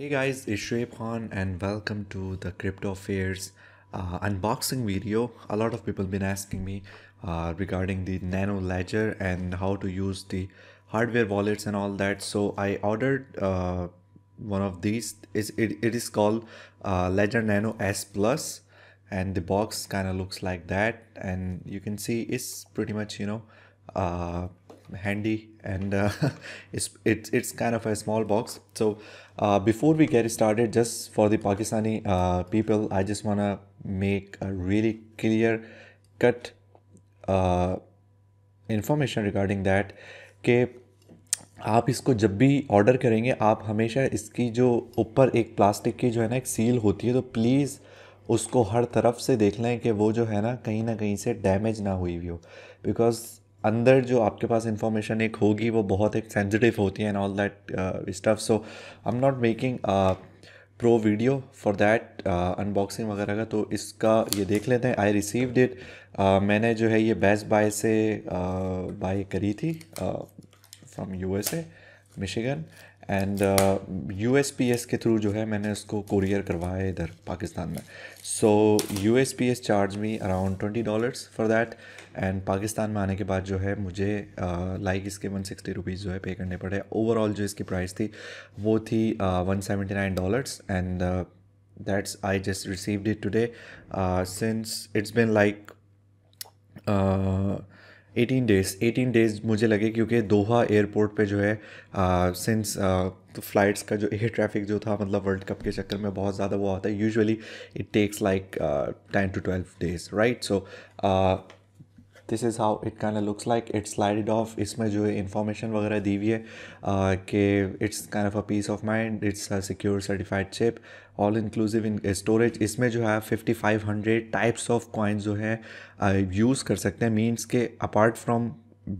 Hey guys, it's Shwephan and welcome to the Crypto Fairs uh, unboxing video. A lot of people been asking me uh, regarding the Nano Ledger and how to use the hardware wallets and all that. So I ordered uh, one of these. Is it, it is called uh, Ledger Nano S Plus and the box kind of looks like that and you can see it's pretty much you know uh, handy and uh, it's, it's, it's kind of a small box. So uh, before we get started, just for the Pakistani uh, people, I just want to make a really clear cut uh, information regarding that कि आप इसको जब भी order करेंगे आप हमेशा इसकी जो ऊपर एक प्लास्टिक की जो है ना एक सील होती है तो प्लीज़ उसको हर तरफ से देख लें कि वो जो है ना कहीं ना कहीं से डैमेज ना हुई हुई हो बिकॉज़ अंदर जो आपके पास इंफॉर्मेशन एक होगी वो बहुत एक सेंसिटिव होती है and all that stuff so I am not making pro video for that unboxing वगैरह का तो इसका ये देख लेते हैं आई रिसीव डिट मैंने जो है ये बेस्ट बाय से बाय uh, करी थी from U S A Michigan and U S S P के थ्रू जो है मैंने उसको कुरियर करवाया है इधर पाकिस्तान में so U S P S charge me around twenty dollars for that and Pakistan में आने के बाद जो है मुझे लाइक uh, इसके वन सिक्सटी रुपीज़ जो है पे करने पड़े ओवरऑल जो इसकी प्राइस थी वो थी one seventy nine dollars and that's I just received it today since it's been like eighteen days eighteen days मुझे लगे क्योंकि दोहा एयरपोर्ट पे जो है सिंस तो फ्लाइट्स का जो एयर ट्रैफिक जो था मतलब वर्ल्ड कप के चक्कर में बहुत ज़्यादा वो आता है usually it takes like ten to twelve days right so this is how it can looks like it's slide off इसमें जो है इंफॉर्मेशन वगैरह दी हुई है कि it's kind of a peace of mind it's a secure certified chip all inclusive in storage इसमें जो है fifty five hundred types of coins जो है यूज़ कर सकते हैं मीन्स के apart from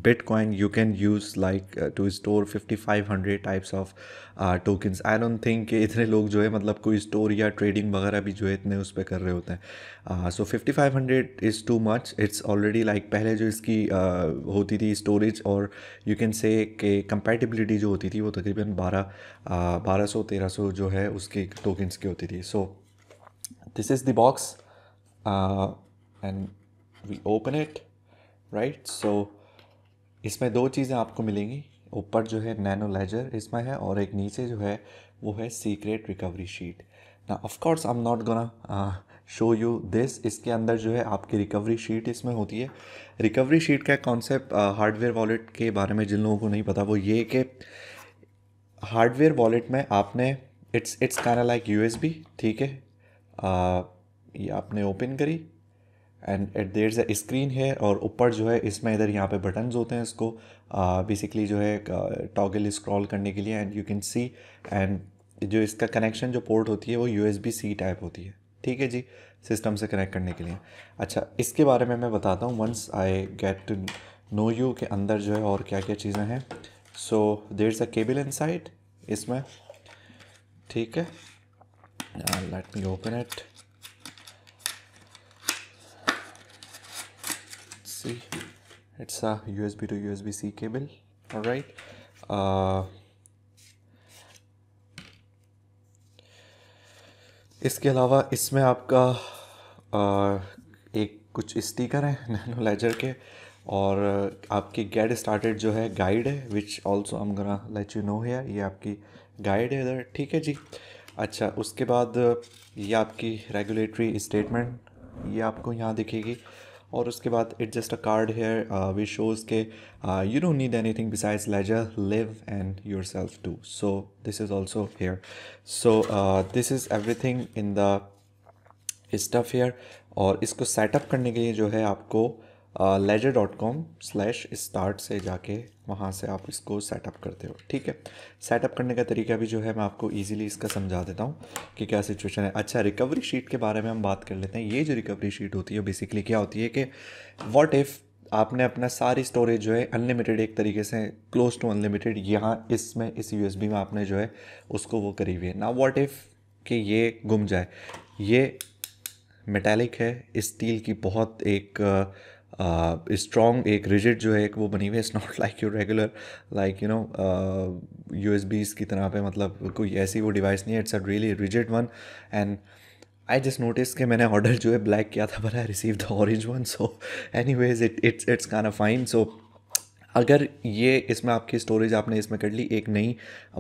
bitcoin you can use like uh, to store 5500 types of uh, tokens i don't think कि इतने लोग जो है मतलब कोई स्टोर या ट्रेडिंग वगैरह भी जो है इतने उस पर कर रहे होते हैं so fifty five hundred is too much it's already like पहले जो इसकी uh, होती थी स्टोरेज और यू कैन से कि कंपेटिबिलिटी जो होती थी वो तकरीबन बारह uh, बारह सौ तेरह सौ जो है उसके टोकन्स की होती थी so this is the box and we open it right so इसमें दो चीज़ें आपको मिलेंगी ऊपर जो है नैनो लेजर इसमें है और एक नीचे जो है वो है सीक्रेट रिकवरी शीट ना of course I am not gonna show you this इसके अंदर जो है आपकी रिकवरी शीट इसमें होती है रिकवरी शीट का कॉन्सेप्ट हार्डवेयर वॉलेट के बारे में जिन लोगों को नहीं पता वो ये कि हार्डवेयर वॉलेट में आपने it's it's can like you ठीक है आ, uh, ये आपने ओपन करी एंड एट देर से स्क्रीन है और ऊपर जो है इसमें इधर यहाँ पे बटन्स होते हैं इसको बेसिकली uh, जो है टॉगल uh, स्क्रॉल करने के लिए and you can see and जो इसका कनेक्शन जो पोर्ट होती है वो U S B C type होती है ठीक है जी सिस्टम से कनेक्ट करने के लिए अच्छा इसके बारे में मैं बताता हूँ once I get to know you के अंदर जो है और क्या क्या चीज़ें हैं सो देर इज़ अ केबल इन इसमें ठीक है let me open it see it's a USB to USB-C cable all right uh, इसके अलावा इसमें आपका एक कुछ स्टिकर है नैनो लेजर के और आपकी गेट स्टार्टेड जो है गाइड है विच ऑल्सो हम गा लेट यू नो है ये आपकी गाइड है इधर ठीक है जी अच्छा उसके बाद ये आपकी रेगुलेटरी स्टेटमेंट ये आपको यहाँ दिखेगी और उसके बाद it just a card here we shows के you don't need anything besides Ledger Live and yourself to so this is also here so this is everything in the stuff here और इसको setup करने के लिए जो है आपको Ledger dot com slash start से जाके वहाँ से आप इसको सेटअप करते हो ठीक है सेटअप करने का तरीका भी जो है मैं आपको इजीली इसका समझा देता हूँ कि क्या सिचुएशन है अच्छा रिकवरी शीट के बारे में हम बात कर लेते हैं ये जो रिकवरी शीट होती है बेसिकली क्या होती है कि वॉट इफ़ आपने अपना सारी स्टोरेज जो है अनलिमिटेड एक तरीके से क्लोज टू अनलिमिटेड यहाँ इसमें इस यू में आपने जो है उसको वो करी हुई है ना वॉट इफ़ कि ये गुम जाए ये मेटेलिक है स्टील की बहुत एक स्ट्रॉन्ग uh, एक रिजिड जो है एक वो बनी हुई है it's not like you regular like you know U S Bs की तरह पे मतलब कोई ऐसी वो डिवाइस नहीं है it's a really rigid one and I just notice कि मैंने ऑर्डर जो है ब्लैक किया था but I receive the orange one so anyways it it's it's can a fine so अगर ये इसमें आपकी स्टोरेज आपने इसमें कर ली एक नई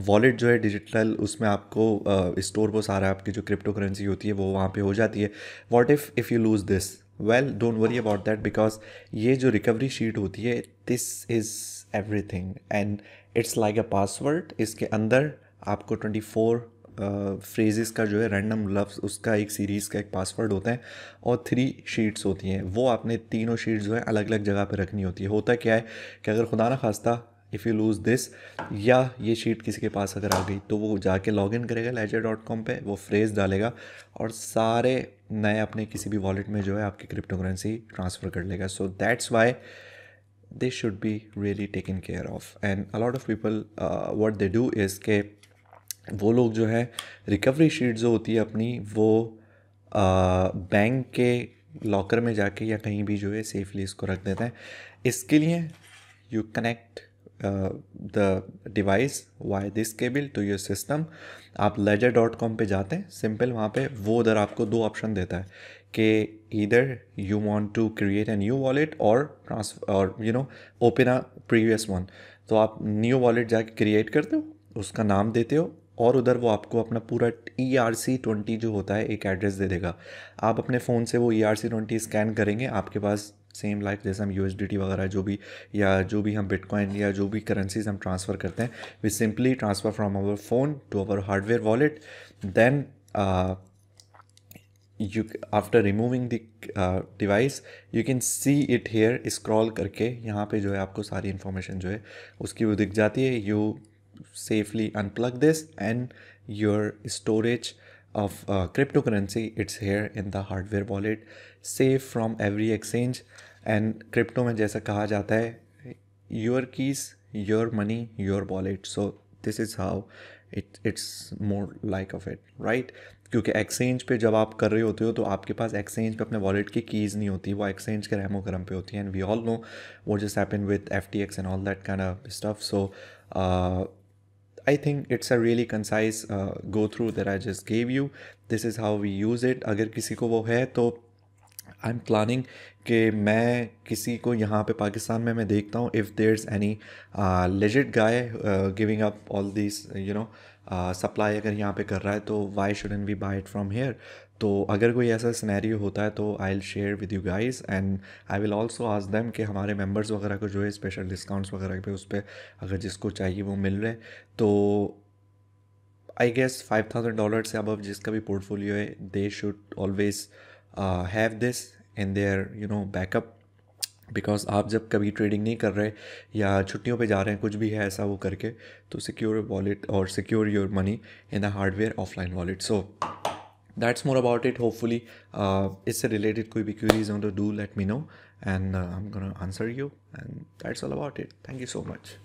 वॉलेट जो है डिजिटल उसमें आपको स्टोर uh, वो सारा आपकी जो क्रिप्टो करेंसी होती है वो वहाँ पे हो जाती है what if if you lose this well don't worry about that because ये जो रिकवरी शीट होती है this is everything and it's like a password इसके अंदर आपको ट्वेंटी फोर फ्रेजेस का जो है रैंडम लफ्स उसका एक सीरीज़ का एक पासवर्ड होता है और थ्री शीट्स होती हैं वो आपने तीनों शीट्स जो है अलग अलग जगह पर रखनी होती है होता क्या है कि अगर खुदा ना खास्ता इफ़ यू लूज़ दिस या ये शीट किसी के पास अगर आ गई तो वो जाके लॉग इन करेगा लेजर डॉट कॉम पर वो फ्रेज़ डालेगा और सारे नए अपने किसी भी वॉलेट में जो है आपकी क्रिप्टो करेंसी ट्रांसफ़र कर लेगा so that's why they should be really taken care of and a lot of people what they do is के वो लोग जो है रिकवरी शीट जो होती है अपनी वो बैंक uh, के लॉकर में जाके या कहीं भी जो है सेफली इसको रख देते हैं इसके लिए you connect uh, the device wire this cable to your system आप ledger dot com पर जाते हैं simple वहाँ पे वो उधर आपको दो option देता है कि either you want to create a new wallet or transfer or you know open a previous one तो आप new wallet जाके create करते हो उसका नाम देते हो और उधर वो आपको अपना पूरा ई आर सी ट्वेंटी जो होता है एक एड्रेस दे देगा आप अपने फ़ोन से वो E R C twenty scan करेंगे आपके पास सेम लाइक जैसे हम टी वगैरह जो भी या जो भी हम बिटकॉइन या जो भी करेंसीज हम ट्रांसफ़र करते हैं we simply transfer from our phone to our hardware wallet then you after removing the device you can see it here scroll करके यहाँ पे जो है आपको सारी इन्फॉर्मेशन जो है उसकी वो दिख जाती है you safely unplug this and your storage of uh, cryptocurrency it's here in the hardware wallet safe from every exchange and crypto mein jaisa kaha jata hai your keys your money your wallet so this is how it it's more like of it right क्योंकि exchange पे जब आप कर रहे होते हो तो आपके पास एक्सचेंज पे अपने वॉलेट की कीज़ नहीं होती वो एक्सचेंज के रहमो गरम पे होती है एंड वी ऑल नो वो just happen with F T X and all that kind of stuff so I think it's a really concise uh, go through that I just gave you. This is how we use it. अगर किसी को वो है तो I am planning कि मैं किसी को यहाँ पे पाकिस्तान में मैं देखता हूँ if there is any legit guy giving up all this you know supply अगर यहाँ पे कर रहा है तो why shouldn't we buy it from here तो अगर कोई ऐसा स्नैरियो होता है तो I will share with you guys and I will also ask them कि हमारे मेम्बर्स वगैरह को जो है स्पेशल डिस्काउंट्स वगैरह पे उस पर अगर जिसको चाहिए वो मिल रहे तो I guess five thousand dollar से अब जिसका भी पोर्टफोलियो है they should always uh, have this in their you know backup because आप जब कभी ट्रेडिंग नहीं कर रहे या छुट्टियों पे जा रहे हैं कुछ भी है ऐसा वो करके तो सिक्योर वॉलेट और secure your money in the hardware offline wallet so that's more about it hopefully इससे रिलेटेड कोई भी क्यूरीज हो तो do let me know and I am gonna answer you and that's all about it thank you so much